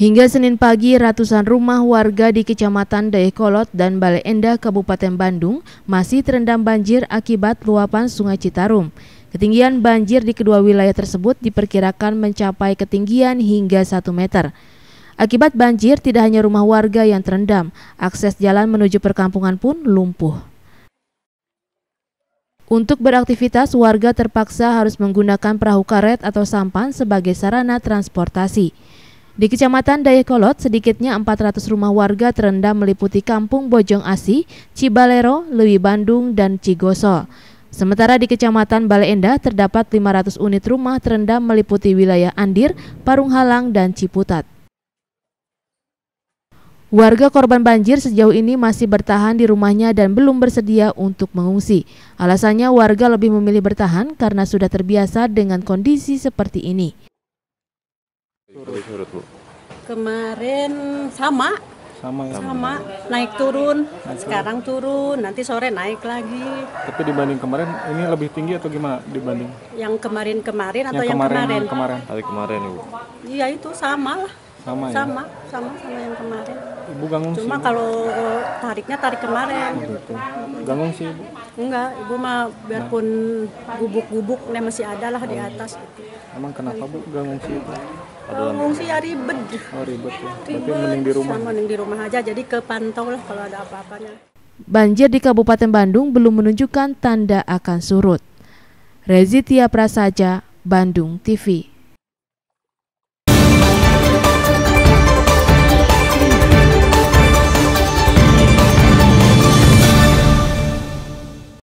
Hingga Senin pagi, ratusan rumah warga di Kecamatan Dayakolot dan Bale Endah, Kabupaten Bandung masih terendam banjir akibat luapan Sungai Citarum. Ketinggian banjir di kedua wilayah tersebut diperkirakan mencapai ketinggian hingga 1 meter. Akibat banjir, tidak hanya rumah warga yang terendam, akses jalan menuju perkampungan pun lumpuh. Untuk beraktivitas, warga terpaksa harus menggunakan perahu karet atau sampan sebagai sarana transportasi. Di Kecamatan Dayakolot, sedikitnya 400 rumah warga terendam meliputi Kampung Bojong Asi, Cibalero, Lewi Bandung, dan Cigoso. Sementara di Kecamatan Baleenda terdapat 500 unit rumah terendam meliputi wilayah Andir, Parunghalang, dan Ciputat. Warga korban banjir sejauh ini masih bertahan di rumahnya dan belum bersedia untuk mengungsi. Alasannya warga lebih memilih bertahan karena sudah terbiasa dengan kondisi seperti ini. Surut. Surut, Bu. Kemarin sama. Sama ya. Sama, naik turun. Sekarang turun, nanti sore naik lagi. Tapi dibanding kemarin ini lebih tinggi atau gimana dibanding? Yang kemarin-kemarin atau yang, kemarin? Yang kemarin. hari kemarin, ibu Iya, itu sama lah. Sama, sama ya. Sama, sama sama yang kemarin ibu ganggung cuma sih, kalau eh, tariknya tarik kemarin gitu. ganggung sih ibu enggak ibu mah biarpun nah. gubuk-gubuk nah. masih ada lah di oh. atas emang kenapa bu ganggung sih ibu ada sih ya ribet. Oh ribet ya. Tapi mending di rumah. mending di rumah aja jadi kepantau lah kalau ada apa-apanya. Banjir di Kabupaten Bandung belum menunjukkan tanda akan surut. Rezitia Prasaja, Bandung TV.